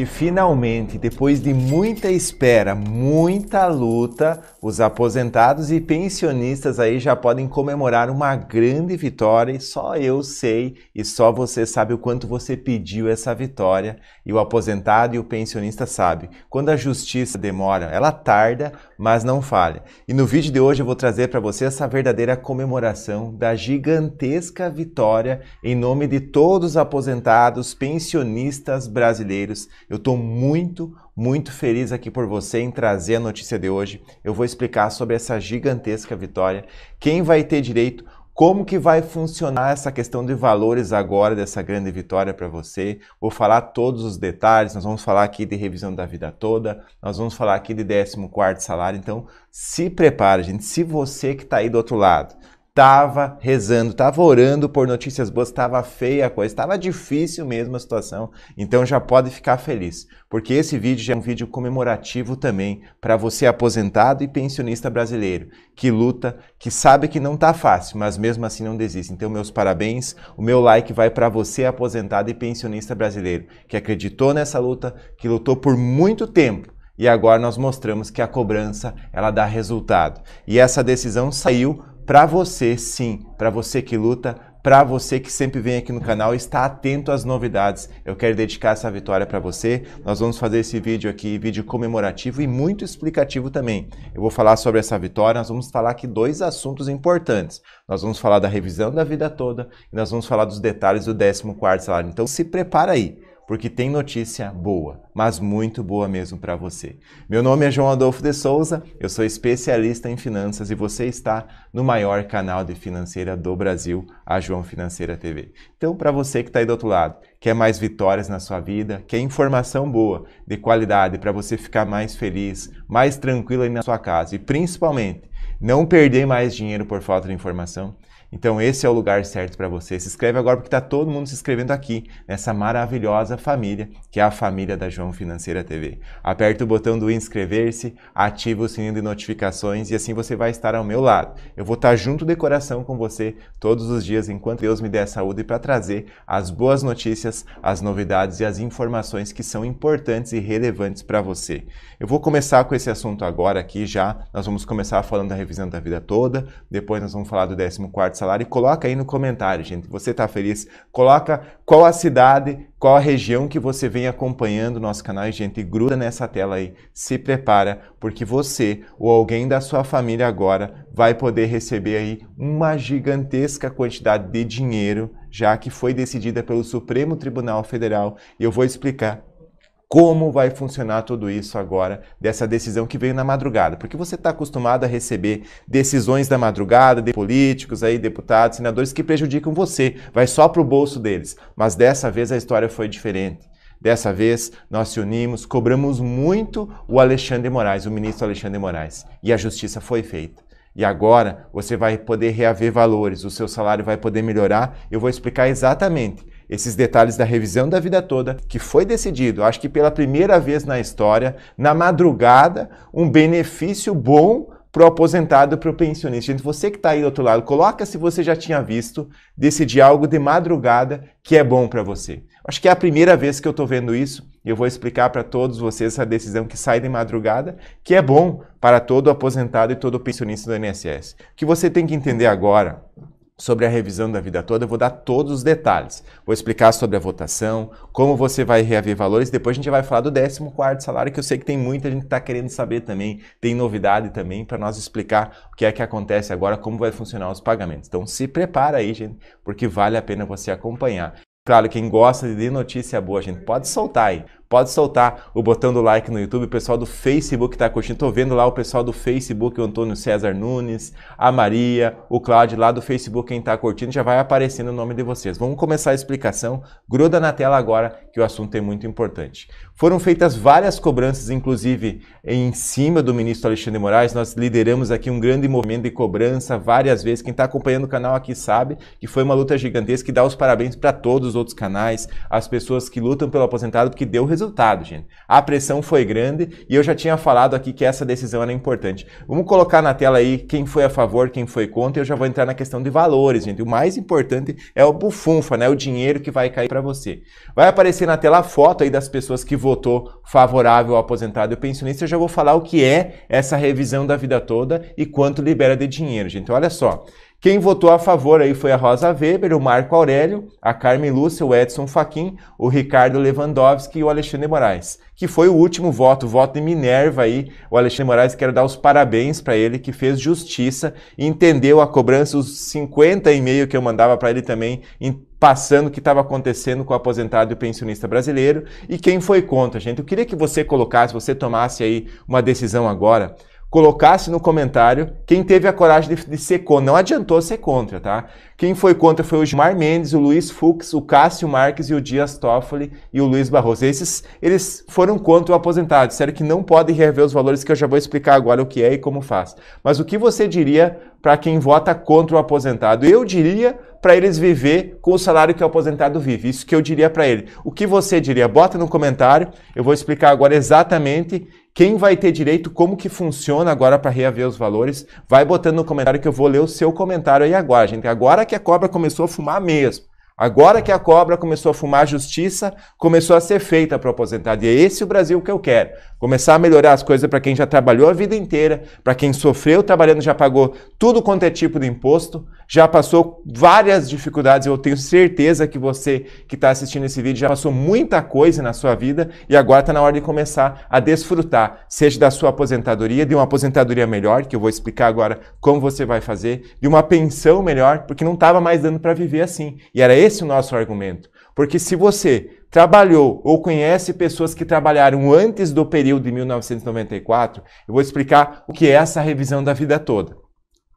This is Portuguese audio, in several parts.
E finalmente, depois de muita espera, muita luta, os aposentados e pensionistas aí já podem comemorar uma grande vitória e só eu sei e só você sabe o quanto você pediu essa vitória. E o aposentado e o pensionista sabe. Quando a justiça demora, ela tarda, mas não falha. E no vídeo de hoje eu vou trazer para você essa verdadeira comemoração da gigantesca vitória em nome de todos os aposentados, pensionistas brasileiros. Eu estou muito muito feliz aqui por você em trazer a notícia de hoje. Eu vou explicar sobre essa gigantesca vitória, quem vai ter direito, como que vai funcionar essa questão de valores agora dessa grande vitória para você? Vou falar todos os detalhes, nós vamos falar aqui de revisão da vida toda, nós vamos falar aqui de 14º salário, então se prepare, gente. Se você que está aí do outro lado estava rezando, estava orando por notícias boas, estava feia a coisa, estava difícil mesmo a situação, então já pode ficar feliz, porque esse vídeo já é um vídeo comemorativo também para você aposentado e pensionista brasileiro, que luta, que sabe que não está fácil, mas mesmo assim não desiste. Então meus parabéns, o meu like vai para você aposentado e pensionista brasileiro, que acreditou nessa luta, que lutou por muito tempo e agora nós mostramos que a cobrança ela dá resultado. E essa decisão saiu para você, sim, para você que luta, para você que sempre vem aqui no canal está atento às novidades. Eu quero dedicar essa vitória para você. Nós vamos fazer esse vídeo aqui, vídeo comemorativo e muito explicativo também. Eu vou falar sobre essa vitória, nós vamos falar aqui dois assuntos importantes. Nós vamos falar da revisão da vida toda e nós vamos falar dos detalhes do 14º salário. Então se prepara aí porque tem notícia boa, mas muito boa mesmo para você. Meu nome é João Adolfo de Souza, eu sou especialista em finanças e você está no maior canal de financeira do Brasil, a João Financeira TV. Então, para você que está aí do outro lado, quer mais vitórias na sua vida, quer informação boa, de qualidade, para você ficar mais feliz, mais tranquilo aí na sua casa e principalmente não perder mais dinheiro por falta de informação então esse é o lugar certo para você. Se inscreve agora porque está todo mundo se inscrevendo aqui nessa maravilhosa família que é a família da João Financeira TV. Aperta o botão do inscrever-se, ativa o sininho de notificações e assim você vai estar ao meu lado. Eu vou estar junto de coração com você todos os dias enquanto Deus me der saúde para trazer as boas notícias, as novidades e as informações que são importantes e relevantes para você. Eu vou começar com esse assunto agora aqui já. Nós vamos começar falando da revisão da vida toda, depois nós vamos falar do 14 salário e coloca aí no comentário, gente. Você está feliz? Coloca qual a cidade, qual a região que você vem acompanhando o nosso canal e, gente, gruda nessa tela aí. Se prepara, porque você ou alguém da sua família agora vai poder receber aí uma gigantesca quantidade de dinheiro, já que foi decidida pelo Supremo Tribunal Federal. E eu vou explicar como vai funcionar tudo isso agora, dessa decisão que veio na madrugada. Porque você está acostumado a receber decisões da madrugada de políticos, aí, deputados, senadores que prejudicam você, vai só para o bolso deles. Mas dessa vez a história foi diferente. Dessa vez, nós se unimos, cobramos muito o Alexandre Moraes, o ministro Alexandre Moraes. E a justiça foi feita. E agora você vai poder reaver valores, o seu salário vai poder melhorar. Eu vou explicar exatamente esses detalhes da revisão da vida toda, que foi decidido, acho que pela primeira vez na história, na madrugada, um benefício bom para o aposentado, para o pensionista. Gente, você que está aí do outro lado, coloca se você já tinha visto, decidir algo de madrugada que é bom para você. Acho que é a primeira vez que eu estou vendo isso e eu vou explicar para todos vocês essa decisão que sai de madrugada, que é bom para todo aposentado e todo pensionista do INSS. O que você tem que entender agora sobre a revisão da vida toda, eu vou dar todos os detalhes. Vou explicar sobre a votação, como você vai reaver valores, depois a gente vai falar do 14 salário, que eu sei que tem muita gente que está querendo saber também, tem novidade também para nós explicar o que é que acontece agora, como vai funcionar os pagamentos. Então se prepara aí, gente, porque vale a pena você acompanhar. Claro, quem gosta de notícia boa, gente, pode soltar aí pode soltar o botão do like no YouTube. O pessoal do Facebook está curtindo. Estou vendo lá o pessoal do Facebook, o Antônio César Nunes, a Maria, o Cláudio lá do Facebook, quem está curtindo, já vai aparecendo o nome de vocês. Vamos começar a explicação. Gruda na tela agora, que o assunto é muito importante. Foram feitas várias cobranças, inclusive em cima do ministro Alexandre Moraes. Nós lideramos aqui um grande movimento de cobrança várias vezes. Quem está acompanhando o canal aqui sabe que foi uma luta gigantesca e dá os parabéns para todos os outros canais, as pessoas que lutam pelo aposentado, porque deu resultado resultado, gente. A pressão foi grande e eu já tinha falado aqui que essa decisão era importante. Vamos colocar na tela aí quem foi a favor, quem foi contra, e eu já vou entrar na questão de valores, gente. O mais importante é o bufunfa, né? O dinheiro que vai cair para você. Vai aparecer na tela a foto aí das pessoas que votou favorável ao aposentado e pensionista. Eu já vou falar o que é essa revisão da vida toda e quanto libera de dinheiro, gente. Olha só. Quem votou a favor aí foi a Rosa Weber, o Marco Aurélio, a Carmen Lúcia, o Edson Fachin, o Ricardo Lewandowski e o Alexandre Moraes, que foi o último voto, o voto de Minerva aí. O Alexandre Moraes, quero dar os parabéns para ele, que fez justiça, entendeu a cobrança, os 50 e que eu mandava para ele também, passando o que estava acontecendo com o aposentado e o pensionista brasileiro e quem foi contra, gente. Eu queria que você colocasse, você tomasse aí uma decisão agora colocasse no comentário quem teve a coragem de, de, ser contra. Não adiantou ser contra, tá? Quem foi contra foi o Gilmar Mendes, o Luiz Fux, o Cássio Marques e o Dias Toffoli e o Luiz Barroso. Esses eles foram contra o aposentado. Sério que não podem rever os valores que eu já vou explicar agora o que é e como faz. Mas o que você diria para quem vota contra o aposentado? Eu diria para eles viver com o salário que o aposentado vive. Isso que eu diria para ele. O que você diria? Bota no comentário. Eu vou explicar agora exatamente quem vai ter direito, como que funciona agora para reaver os valores, vai botando no comentário que eu vou ler o seu comentário aí agora, gente. Agora que a cobra começou a fumar mesmo. Agora que a cobra começou a fumar, a justiça começou a ser feita para o aposentado. E é esse o Brasil que eu quero. Começar a melhorar as coisas para quem já trabalhou a vida inteira, para quem sofreu trabalhando já pagou tudo quanto é tipo de imposto, já passou várias dificuldades. Eu tenho certeza que você que está assistindo esse vídeo já passou muita coisa na sua vida e agora está na hora de começar a desfrutar, seja da sua aposentadoria, de uma aposentadoria melhor, que eu vou explicar agora como você vai fazer, de uma pensão melhor, porque não estava mais dando para viver assim. E era esse o nosso argumento. Porque se você trabalhou ou conhece pessoas que trabalharam antes do período de 1994, eu vou explicar o que é essa revisão da vida toda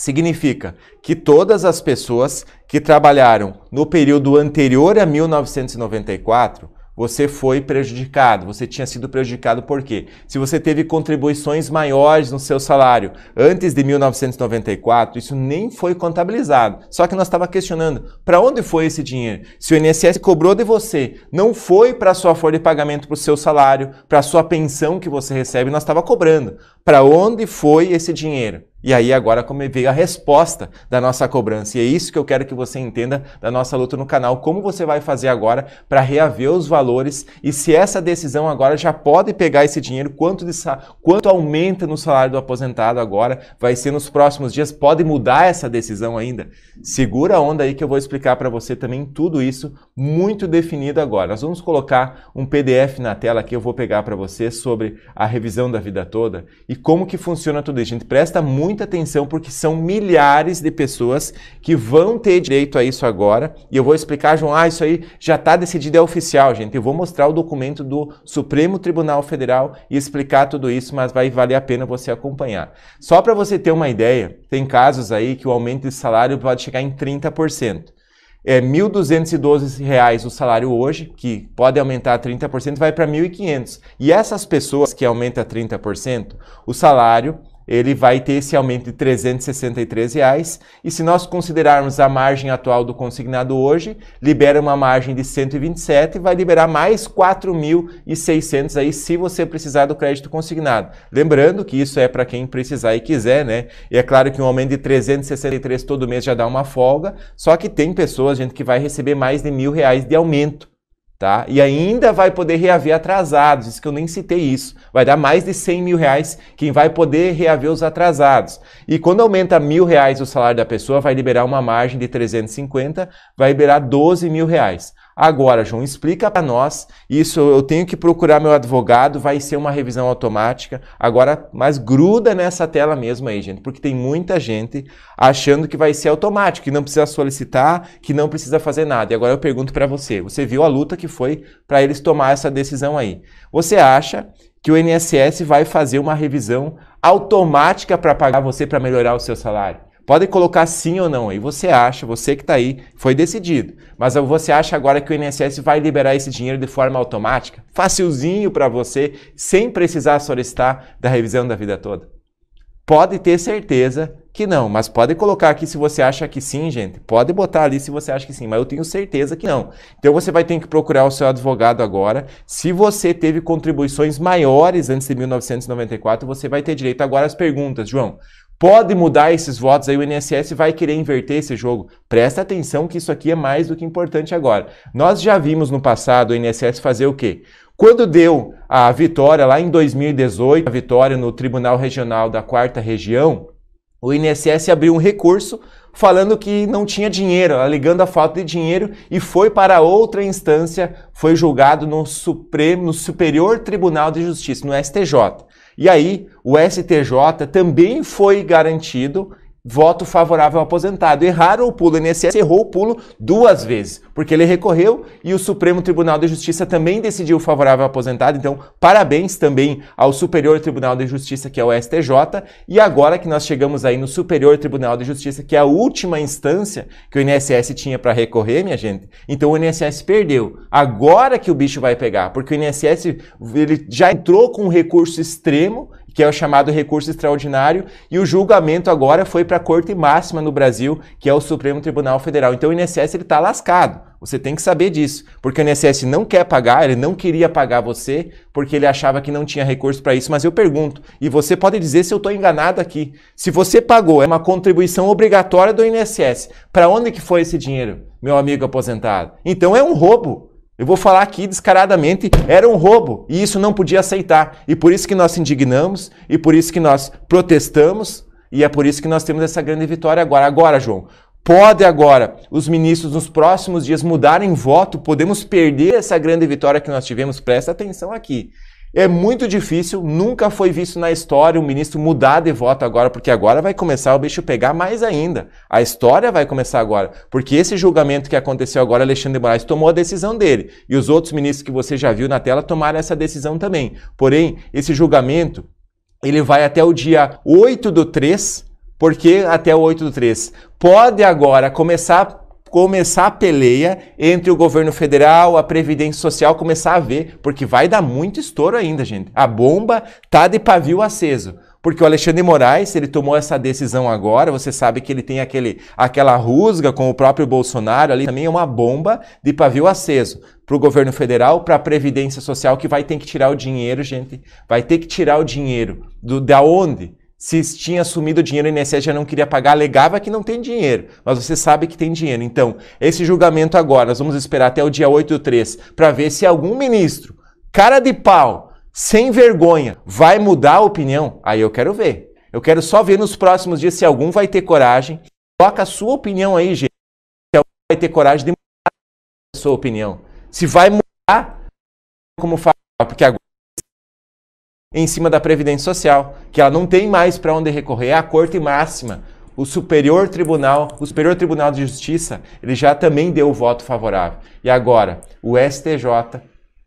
significa que todas as pessoas que trabalharam no período anterior a 1994, você foi prejudicado, você tinha sido prejudicado por quê? Se você teve contribuições maiores no seu salário antes de 1994, isso nem foi contabilizado. Só que nós estava questionando, para onde foi esse dinheiro? Se o INSS cobrou de você, não foi para a sua folha de pagamento para o seu salário, para a sua pensão que você recebe, nós estava cobrando. Para onde foi esse dinheiro? E aí agora como veio a resposta da nossa cobrança. E é isso que eu quero que você entenda da nossa luta no canal, como você vai fazer agora para reaver os valores e se essa decisão agora já pode pegar esse dinheiro, quanto de quanto aumenta no salário do aposentado agora, vai ser nos próximos dias, pode mudar essa decisão ainda. Segura a onda aí que eu vou explicar para você também tudo isso muito definido agora. Nós vamos colocar um PDF na tela que eu vou pegar para você sobre a revisão da vida toda e como que funciona tudo isso. Gente, presta muito muita atenção porque são milhares de pessoas que vão ter direito a isso agora. E eu vou explicar, João, ah, isso aí já está decidido, é oficial, gente. Eu vou mostrar o documento do Supremo Tribunal Federal e explicar tudo isso, mas vai valer a pena você acompanhar. Só para você ter uma ideia, tem casos aí que o aumento de salário pode chegar em 30%. É R$ 1.212 o salário hoje, que pode aumentar 30%, vai para 1.500. E essas pessoas que aumenta 30%, o salário ele vai ter esse aumento de 363 reais. E se nós considerarmos a margem atual do consignado hoje, libera uma margem de 127, vai liberar mais 4.600 aí se você precisar do crédito consignado. Lembrando que isso é para quem precisar e quiser, né? E é claro que um aumento de 363 todo mês já dá uma folga, só que tem pessoas, gente, que vai receber mais de mil reais de aumento. Tá? E ainda vai poder reaver atrasados, isso que eu nem citei isso. Vai dar mais de 100 mil reais quem vai poder reaver os atrasados. E quando aumenta mil reais o salário da pessoa, vai liberar uma margem de 350, vai liberar 12 mil reais. Agora, João, explica para nós. Isso eu tenho que procurar meu advogado, vai ser uma revisão automática. Agora, mas gruda nessa tela mesmo aí, gente, porque tem muita gente achando que vai ser automático, que não precisa solicitar, que não precisa fazer nada. E agora eu pergunto para você, você viu a luta que foi para eles tomar essa decisão aí? Você acha que o INSS vai fazer uma revisão automática para pagar você para melhorar o seu salário? Pode colocar sim ou não. Aí você acha, você que está aí, foi decidido. Mas você acha agora que o INSS vai liberar esse dinheiro de forma automática? Facilzinho para você, sem precisar solicitar da revisão da vida toda. Pode ter certeza que não, mas pode colocar aqui se você acha que sim, gente. Pode botar ali se você acha que sim, mas eu tenho certeza que não. Então você vai ter que procurar o seu advogado agora. Se você teve contribuições maiores antes de 1994, você vai ter direito agora às perguntas, João pode mudar esses votos, aí o INSS vai querer inverter esse jogo. Presta atenção que isso aqui é mais do que importante agora. Nós já vimos no passado o INSS fazer o quê? Quando deu a vitória lá em 2018, a vitória no Tribunal Regional da Quarta Região, o INSS abriu um recurso falando que não tinha dinheiro, alegando a falta de dinheiro e foi para outra instância, foi julgado no Supremo, no Superior Tribunal de Justiça, no STJ. E aí, o STJ também foi garantido voto favorável ao aposentado. Erraram o pulo, o INSS errou o pulo duas vezes, porque ele recorreu e o Supremo Tribunal de Justiça também decidiu favorável ao aposentado. Então, parabéns também ao Superior Tribunal de Justiça, que é o STJ, e agora que nós chegamos aí no Superior Tribunal de Justiça, que é a última instância que o INSS tinha para recorrer, minha gente. Então, o INSS perdeu. Agora que o bicho vai pegar, porque o INSS ele já entrou com um recurso extremo que é o chamado recurso extraordinário, e o julgamento agora foi para a Corte Máxima no Brasil, que é o Supremo Tribunal Federal. Então o INSS está lascado. Você tem que saber disso, porque o INSS não quer pagar, ele não queria pagar você, porque ele achava que não tinha recurso para isso. Mas eu pergunto, e você pode dizer se eu estou enganado aqui. Se você pagou, é uma contribuição obrigatória do INSS. Para onde que foi esse dinheiro, meu amigo aposentado? Então é um roubo. Eu vou falar aqui descaradamente, era um roubo e isso não podia aceitar. E por isso que nós indignamos e por isso que nós protestamos e é por isso que nós temos essa grande vitória agora. Agora, João, pode agora os ministros nos próximos dias mudarem voto, podemos perder essa grande vitória que nós tivemos. Presta atenção aqui. É muito difícil, nunca foi visto na história um ministro mudar de voto agora, porque agora vai começar o bicho pegar mais ainda. A história vai começar agora, porque esse julgamento que aconteceu agora, Alexandre de Moraes tomou a decisão dele, e os outros ministros que você já viu na tela tomaram essa decisão também. Porém, esse julgamento, ele vai até o dia 8 do 3, porque até o 8 do 3 pode agora começar começar a peleia entre o governo federal, a Previdência Social, começar a ver, porque vai dar muito estouro ainda, gente. A bomba tá de pavio aceso. Porque o Alexandre Moraes, ele tomou essa decisão agora, você sabe que ele tem aquele, aquela rusga com o próprio Bolsonaro ali, também é uma bomba de pavio aceso para o governo federal, para a Previdência Social, que vai ter que tirar o dinheiro, gente. Vai ter que tirar o dinheiro. Do, da onde? se tinha assumido dinheiro e o INSS já não queria pagar, alegava que não tem dinheiro, mas você sabe que tem dinheiro. Então, esse julgamento agora, nós vamos esperar até o dia 8 do 3 para ver se algum ministro, cara de pau, sem vergonha, vai mudar a opinião. Aí eu quero ver. Eu quero só ver nos próximos dias se algum vai ter coragem. Coloca a sua opinião aí, gente. Se alguém vai ter coragem de mudar a sua opinião. Se vai mudar, como fala, porque agora em cima da Previdência Social, que ela não tem mais para onde recorrer, é a Corte Máxima. O Superior Tribunal, o Superior Tribunal de Justiça, ele já também deu o voto favorável. E agora, o STJ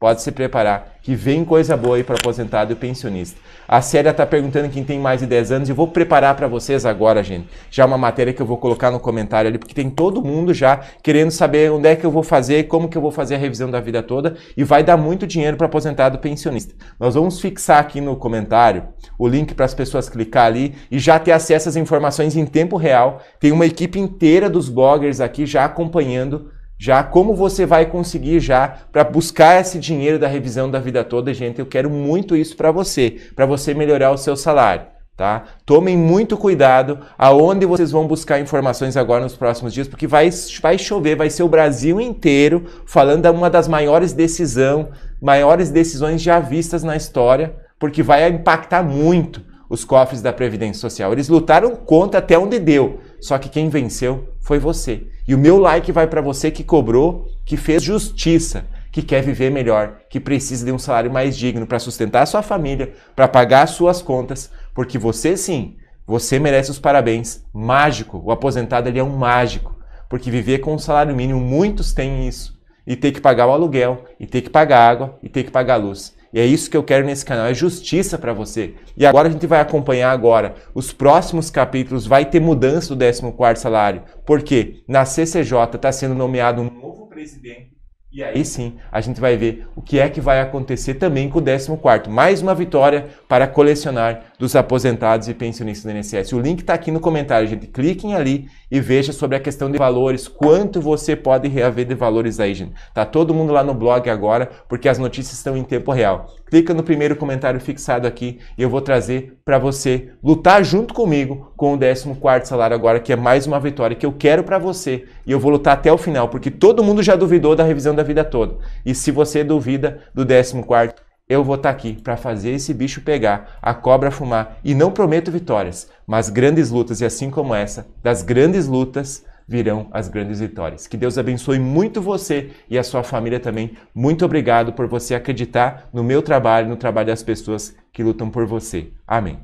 Pode se preparar, que vem coisa boa aí para aposentado e pensionista. A Célia está perguntando quem tem mais de 10 anos e vou preparar para vocês agora, gente. Já é uma matéria que eu vou colocar no comentário ali, porque tem todo mundo já querendo saber onde é que eu vou fazer, como que eu vou fazer a revisão da vida toda e vai dar muito dinheiro para aposentado e pensionista. Nós vamos fixar aqui no comentário o link para as pessoas clicar ali e já ter acesso às informações em tempo real. Tem uma equipe inteira dos bloggers aqui já acompanhando já como você vai conseguir já para buscar esse dinheiro da revisão da vida toda, gente, eu quero muito isso para você, para você melhorar o seu salário, tá? Tomem muito cuidado aonde vocês vão buscar informações agora nos próximos dias, porque vai, vai chover, vai ser o Brasil inteiro falando de uma das maiores decisão, maiores decisões já vistas na história, porque vai impactar muito os cofres da Previdência Social. Eles lutaram contra até onde deu, só que quem venceu foi você. E o meu like vai para você que cobrou, que fez justiça, que quer viver melhor, que precisa de um salário mais digno para sustentar a sua família, para pagar as suas contas, porque você sim, você merece os parabéns. Mágico, o aposentado ele é um mágico, porque viver com um salário mínimo muitos têm isso e ter que pagar o aluguel, e ter que pagar água, e ter que pagar luz. E é isso que eu quero nesse canal, é justiça para você. E agora a gente vai acompanhar agora os próximos capítulos, vai ter mudança do 14º salário, porque na CCJ está sendo nomeado um novo presidente e aí sim, a gente vai ver o que é que vai acontecer também com o 14 quarto, Mais uma vitória para colecionar dos aposentados e pensionistas do INSS. O link está aqui no comentário, gente. Cliquem ali e veja sobre a questão de valores, quanto você pode reaver de valores aí, gente. Tá todo mundo lá no blog agora, porque as notícias estão em tempo real clica no primeiro comentário fixado aqui e eu vou trazer para você lutar junto comigo com o 14 salário agora, que é mais uma vitória que eu quero para você e eu vou lutar até o final, porque todo mundo já duvidou da revisão da vida toda. E se você duvida do 14 eu vou estar tá aqui para fazer esse bicho pegar, a cobra fumar e não prometo vitórias, mas grandes lutas e assim como essa, das grandes lutas virão as grandes vitórias. Que Deus abençoe muito você e a sua família também. Muito obrigado por você acreditar no meu trabalho, no trabalho das pessoas que lutam por você. Amém.